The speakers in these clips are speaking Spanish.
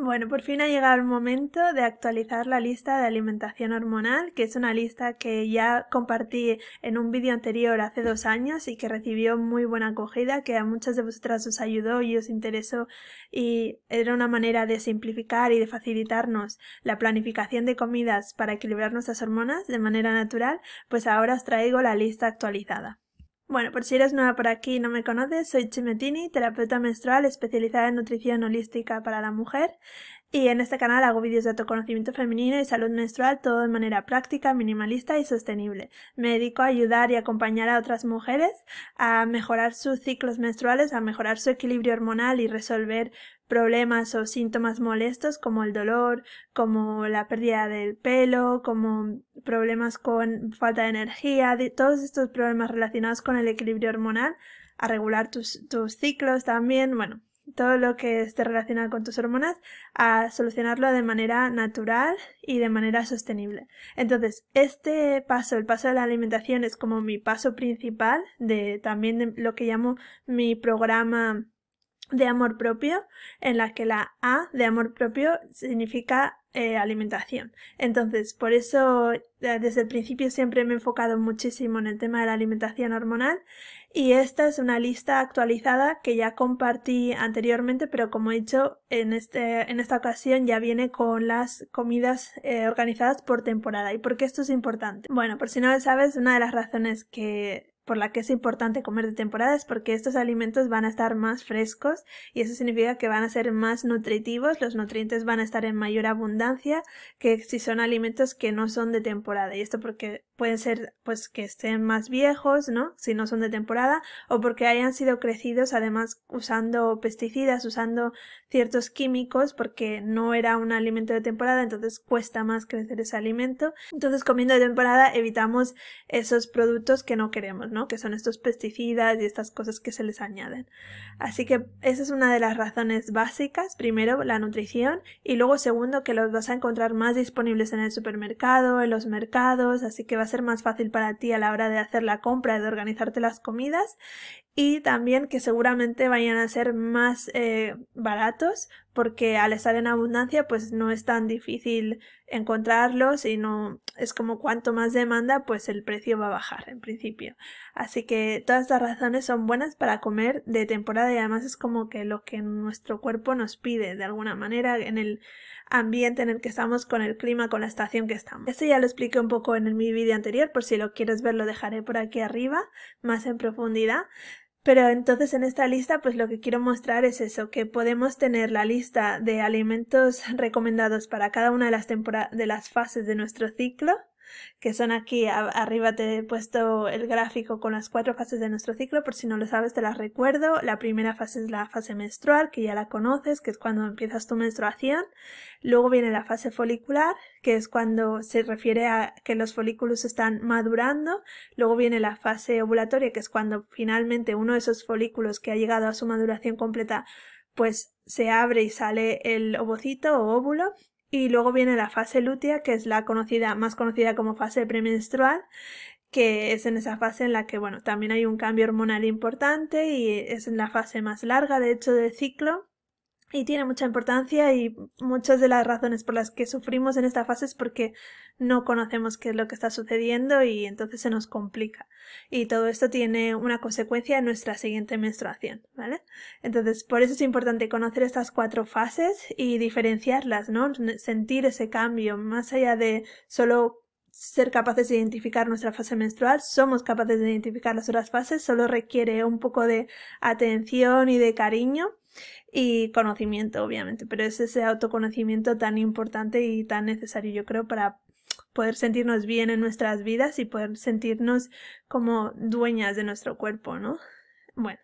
Bueno, por fin ha llegado el momento de actualizar la lista de alimentación hormonal, que es una lista que ya compartí en un vídeo anterior hace dos años y que recibió muy buena acogida, que a muchas de vosotras os ayudó y os interesó y era una manera de simplificar y de facilitarnos la planificación de comidas para equilibrar nuestras hormonas de manera natural, pues ahora os traigo la lista actualizada. Bueno, por si eres nueva por aquí y no me conoces, soy Chimetini, terapeuta menstrual especializada en nutrición holística para la mujer. Y en este canal hago vídeos de autoconocimiento femenino y salud menstrual, todo de manera práctica, minimalista y sostenible. Me dedico a ayudar y acompañar a otras mujeres a mejorar sus ciclos menstruales, a mejorar su equilibrio hormonal y resolver problemas o síntomas molestos como el dolor, como la pérdida del pelo, como problemas con falta de energía, todos estos problemas relacionados con el equilibrio hormonal, a regular tus, tus ciclos también, bueno, todo lo que esté relacionado con tus hormonas, a solucionarlo de manera natural y de manera sostenible. Entonces, este paso, el paso de la alimentación, es como mi paso principal de también de lo que llamo mi programa de amor propio, en la que la A de amor propio significa eh, alimentación. Entonces, por eso eh, desde el principio siempre me he enfocado muchísimo en el tema de la alimentación hormonal y esta es una lista actualizada que ya compartí anteriormente, pero como he dicho, en, este, en esta ocasión ya viene con las comidas eh, organizadas por temporada. ¿Y por qué esto es importante? Bueno, por si no lo sabes, una de las razones que por la que es importante comer de temporada es porque estos alimentos van a estar más frescos y eso significa que van a ser más nutritivos, los nutrientes van a estar en mayor abundancia que si son alimentos que no son de temporada y esto porque pueden ser pues que estén más viejos, ¿no? Si no son de temporada o porque hayan sido crecidos además usando pesticidas, usando ciertos químicos porque no era un alimento de temporada, entonces cuesta más crecer ese alimento. Entonces comiendo de temporada evitamos esos productos que no queremos, ¿no? Que son estos pesticidas y estas cosas que se les añaden. Así que esa es una de las razones básicas, primero la nutrición y luego segundo que los vas a encontrar más disponibles en el supermercado, en los mercados, así que vas ser más fácil para ti a la hora de hacer la compra y de organizarte las comidas y también que seguramente vayan a ser más eh, baratos porque al estar en abundancia pues no es tan difícil encontrarlos y no es como cuanto más demanda pues el precio va a bajar en principio así que todas las razones son buenas para comer de temporada y además es como que lo que nuestro cuerpo nos pide de alguna manera en el ambiente en el que estamos con el clima con la estación que estamos Esto ya lo expliqué un poco en mi vídeo anterior por si lo quieres ver lo dejaré por aquí arriba más en profundidad pero entonces en esta lista, pues lo que quiero mostrar es eso, que podemos tener la lista de alimentos recomendados para cada una de las, de las fases de nuestro ciclo que son aquí. arriba te he puesto el gráfico con las cuatro fases de nuestro ciclo, por si no lo sabes te las recuerdo. La primera fase es la fase menstrual, que ya la conoces, que es cuando empiezas tu menstruación. Luego viene la fase folicular, que es cuando se refiere a que los folículos están madurando. Luego viene la fase ovulatoria, que es cuando finalmente uno de esos folículos que ha llegado a su maduración completa pues se abre y sale el ovocito o óvulo y luego viene la fase lútea, que es la conocida, más conocida como fase premenstrual, que es en esa fase en la que, bueno, también hay un cambio hormonal importante y es en la fase más larga, de hecho, del ciclo, y tiene mucha importancia y muchas de las razones por las que sufrimos en esta fase es porque no conocemos qué es lo que está sucediendo y entonces se nos complica. Y todo esto tiene una consecuencia en nuestra siguiente menstruación, ¿vale? Entonces, por eso es importante conocer estas cuatro fases y diferenciarlas, ¿no? Sentir ese cambio, más allá de solo ser capaces de identificar nuestra fase menstrual, somos capaces de identificar las otras fases, solo requiere un poco de atención y de cariño y conocimiento, obviamente, pero es ese autoconocimiento tan importante y tan necesario, yo creo, para poder sentirnos bien en nuestras vidas y poder sentirnos como dueñas de nuestro cuerpo, ¿no? Bueno.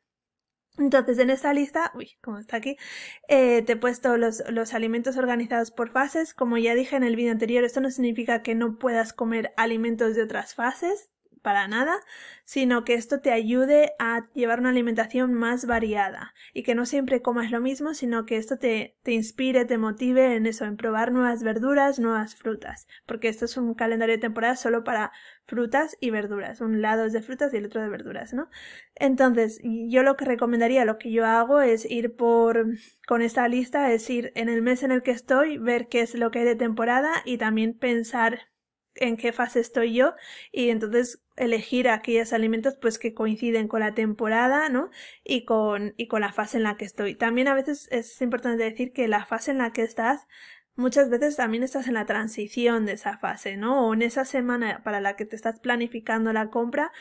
Entonces, en esta lista, uy, como está aquí, eh, te he puesto los, los, alimentos organizados por fases. Como ya dije en el vídeo anterior, esto no significa que no puedas comer alimentos de otras fases, para nada, sino que esto te ayude a llevar una alimentación más variada y que no siempre comas lo mismo, sino que esto te, te inspire, te motive en eso, en probar nuevas verduras, nuevas frutas, porque esto es un calendario de temporada solo para frutas y verduras, un lado es de frutas y el otro de verduras, ¿no? Entonces, yo lo que recomendaría, lo que yo hago es ir por con esta lista, es ir en el mes en el que estoy, ver qué es lo que hay de temporada y también pensar en qué fase estoy yo y entonces elegir aquellos alimentos pues que coinciden con la temporada, ¿no? Y con, y con la fase en la que estoy. También a veces es importante decir que la fase en la que estás muchas veces también estás en la transición de esa fase, ¿no? O en esa semana para la que te estás planificando la compra,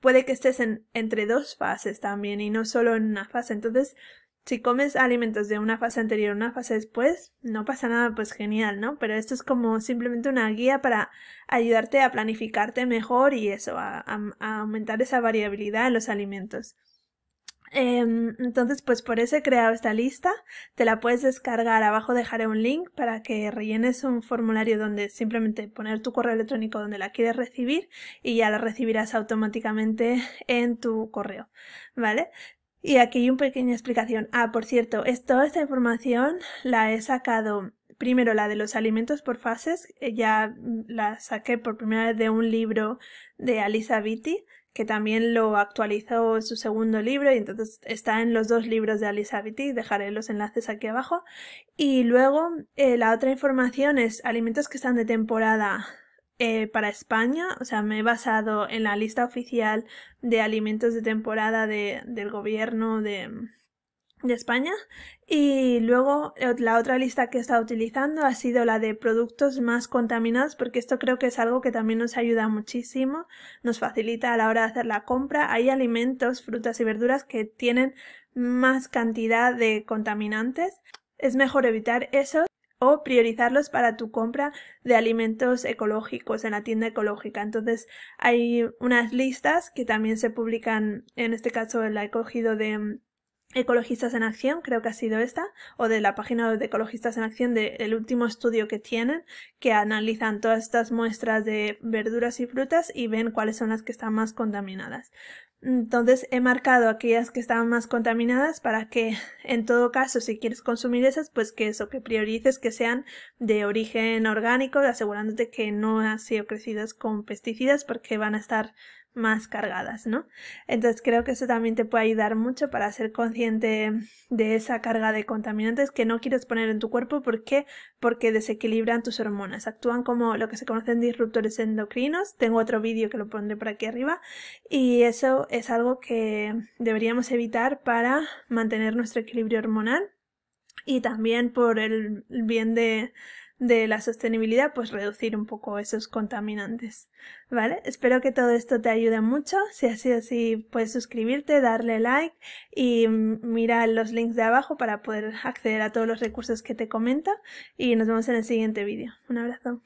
puede que estés en, entre dos fases también y no solo en una fase. Entonces, si comes alimentos de una fase anterior una fase después, no pasa nada, pues genial, ¿no? Pero esto es como simplemente una guía para ayudarte a planificarte mejor y eso, a, aumentar esa variabilidad en los alimentos. Em, entonces, pues por eso he creado esta lista. Te la puedes descargar. Abajo dejaré un link para que rellenes un formulario donde simplemente poner tu correo electrónico donde la quieres recibir y ya la recibirás automáticamente en tu correo. ¿Vale? Y aquí hay una pequeña explicación. Ah, por cierto, es, toda esta información la he sacado primero la de los alimentos por fases, eh, ya la saqué por primera vez de un libro de Alisa Vitti, que también lo actualizó en su segundo libro y entonces está en los dos libros de Alisa Vitti, dejaré los enlaces aquí abajo. Y luego eh, la otra información es alimentos que están de temporada eh, para España, o sea, me he basado en la lista oficial de alimentos de temporada de, del gobierno de, de España y luego eh, la otra lista que he estado utilizando ha sido la de productos más contaminados porque esto creo que es algo que también nos ayuda muchísimo, nos facilita a la hora de hacer la compra. Hay alimentos, frutas y verduras que tienen más cantidad de contaminantes. Es mejor evitar esos o priorizarlos para tu compra de alimentos ecológicos en la tienda ecológica. Entonces hay unas listas que también se publican, en este caso la he cogido de mm, Ecologistas en Acción, creo que ha sido esta, o de la página de Ecologistas en Acción del último estudio que tienen, que analizan todas estas muestras de verduras y frutas y ven cuáles son las que están más contaminadas. Entonces he marcado aquellas que estaban más contaminadas para que, en todo caso, si quieres consumir esas, pues que eso, que priorices que sean de origen orgánico, asegurándote que no han sido crecidas con pesticidas porque van a estar más cargadas, ¿no? Entonces creo que eso también te puede ayudar mucho para ser consciente de esa carga de contaminantes que no quieres poner en tu cuerpo. ¿Por qué? Porque desequilibran tus hormonas. Actúan como lo que se conocen disruptores endocrinos. Tengo otro vídeo que lo pondré por aquí arriba. Y eso es algo que deberíamos evitar para mantener nuestro equilibrio hormonal y también por el bien de de la sostenibilidad, pues reducir un poco esos contaminantes. ¿Vale? Espero que todo esto te ayude mucho. Si ha sido así, puedes suscribirte, darle like y mira los links de abajo para poder acceder a todos los recursos que te comento. Y nos vemos en el siguiente vídeo. Un abrazo.